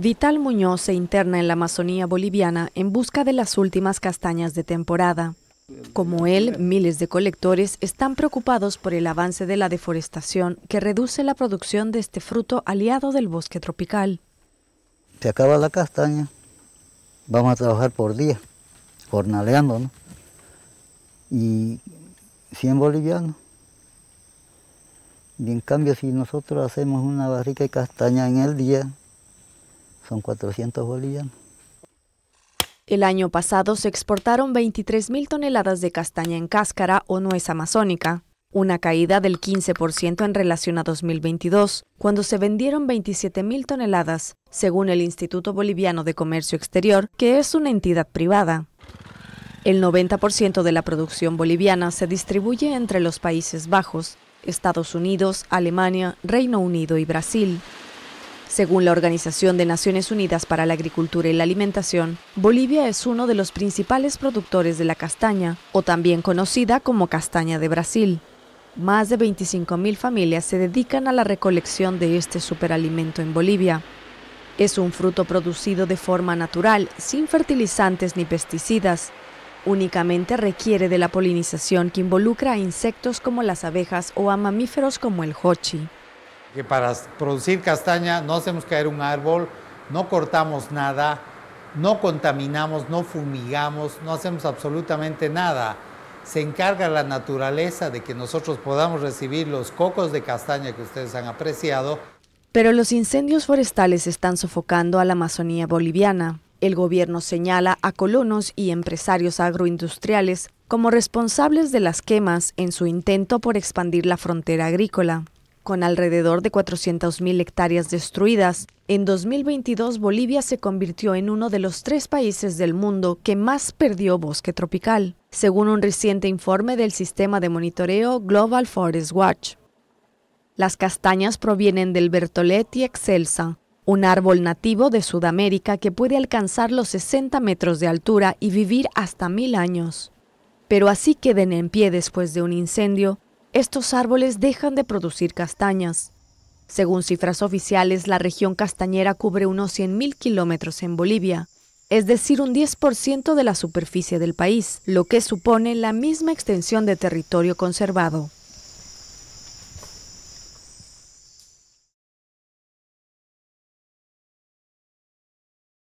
Vital Muñoz se interna en la Amazonía boliviana en busca de las últimas castañas de temporada. Como él, miles de colectores están preocupados por el avance de la deforestación que reduce la producción de este fruto aliado del bosque tropical. Se acaba la castaña, vamos a trabajar por día, jornaleando, ¿no? Y 100 bolivianos. Y en cambio, si nosotros hacemos una barrica de castaña en el día, son 400 bolivianos. El año pasado se exportaron 23.000 toneladas de castaña en cáscara o nuez amazónica, una caída del 15% en relación a 2022, cuando se vendieron 27.000 toneladas, según el Instituto Boliviano de Comercio Exterior, que es una entidad privada. El 90% de la producción boliviana se distribuye entre los Países Bajos, Estados Unidos, Alemania, Reino Unido y Brasil. Según la Organización de Naciones Unidas para la Agricultura y la Alimentación, Bolivia es uno de los principales productores de la castaña, o también conocida como castaña de Brasil. Más de 25.000 familias se dedican a la recolección de este superalimento en Bolivia. Es un fruto producido de forma natural, sin fertilizantes ni pesticidas. Únicamente requiere de la polinización que involucra a insectos como las abejas o a mamíferos como el hochi que para producir castaña no hacemos caer un árbol, no cortamos nada, no contaminamos, no fumigamos, no hacemos absolutamente nada. Se encarga la naturaleza de que nosotros podamos recibir los cocos de castaña que ustedes han apreciado. Pero los incendios forestales están sofocando a la Amazonía boliviana. El gobierno señala a colonos y empresarios agroindustriales como responsables de las quemas en su intento por expandir la frontera agrícola con alrededor de 400.000 hectáreas destruidas. En 2022, Bolivia se convirtió en uno de los tres países del mundo que más perdió bosque tropical, según un reciente informe del sistema de monitoreo Global Forest Watch. Las castañas provienen del Bertoletti excelsa, un árbol nativo de Sudamérica que puede alcanzar los 60 metros de altura y vivir hasta mil años. Pero así queden en pie después de un incendio, estos árboles dejan de producir castañas. Según cifras oficiales, la región castañera cubre unos 100.000 kilómetros en Bolivia, es decir, un 10% de la superficie del país, lo que supone la misma extensión de territorio conservado.